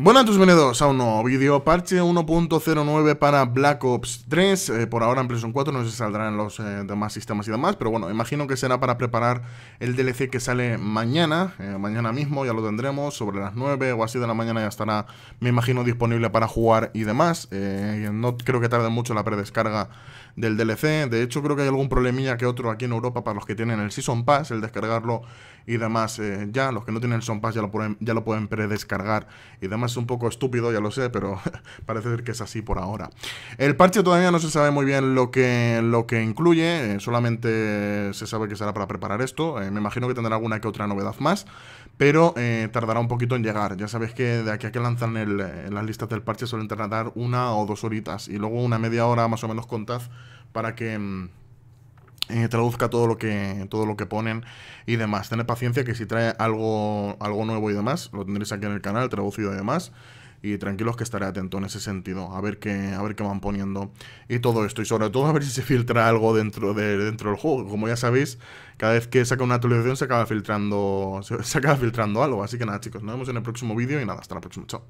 Buenas bienvenidos a un nuevo vídeo, parche 1.09 para Black Ops 3, eh, por ahora en PlayStation 4 no se saldrán los eh, demás sistemas y demás, pero bueno, imagino que será para preparar el DLC que sale mañana, eh, mañana mismo ya lo tendremos, sobre las 9 o así de la mañana ya estará, me imagino, disponible para jugar y demás, no creo que tarde mucho la predescarga del DLC, de hecho creo que hay algún problemilla que otro aquí en Europa para los que tienen el Season Pass, el descargarlo y demás eh, ya. Los que no tienen el Sound ya lo pueden, ya lo pueden predescargar y demás. Es un poco estúpido, ya lo sé, pero parece ser que es así por ahora. El parche todavía no se sabe muy bien lo que, lo que incluye, eh, solamente se sabe que será para preparar esto. Eh, me imagino que tendrá alguna que otra novedad más, pero tardará un poquito en llegar. Ya sabéis que de aquí a que lanzan el, las listas del parche suelen tardar una o dos horitas y luego una media hora más o menos contad para que mm, eh, traduzca todo lo que todo lo que ponen y demás. Tened paciencia que si trae algo, algo nuevo y demás, lo tendréis aquí en el canal traducido y demás. Y tranquilos que estaré atento en ese sentido, a ver qué, a ver qué van poniendo y todo esto. Y sobre todo a ver si se filtra algo dentro, de, dentro del juego. Como ya sabéis, cada vez que saca una actualización se acaba filtrando. se acaba filtrando algo. Así que nada, chicos, nos vemos en el próximo vídeo y nada, hasta la próxima. Chao.